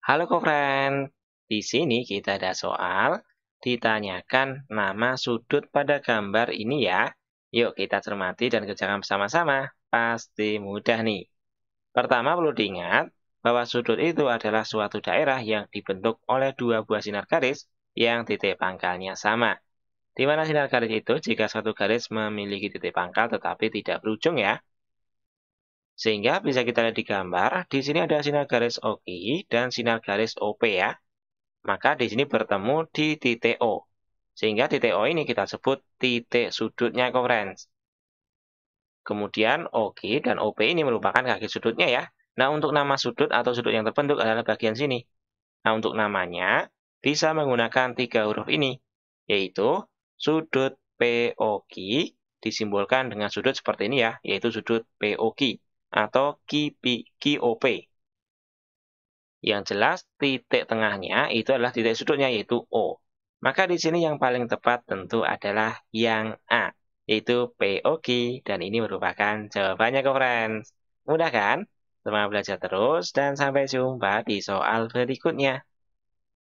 Halo kofriend, di sini kita ada soal ditanyakan nama sudut pada gambar ini ya. Yuk kita cermati dan kerjakan bersama-sama, pasti mudah nih. Pertama perlu diingat bahwa sudut itu adalah suatu daerah yang dibentuk oleh dua buah sinar garis yang titik pangkalnya sama. Di mana sinar garis itu jika satu garis memiliki titik pangkal tetapi tidak berujung ya, sehingga bisa kita lihat di gambar, di sini ada sinar garis OK dan sinar garis OP ya. Maka di sini bertemu di titik O. Sehingga titik O ini kita sebut titik sudutnya conference. Kemudian OQ dan OP ini merupakan kaki sudutnya ya. Nah untuk nama sudut atau sudut yang terbentuk adalah bagian sini. Nah untuk namanya bisa menggunakan tiga huruf ini, yaitu sudut POQ disimbolkan dengan sudut seperti ini ya, yaitu sudut POQ atau QOP. Yang jelas titik tengahnya itu adalah titik sudutnya yaitu O. Maka di sini yang paling tepat tentu adalah yang A, yaitu POK dan ini merupakan jawabannya ke friends. Mudah kan? Semangat belajar terus dan sampai jumpa di soal berikutnya.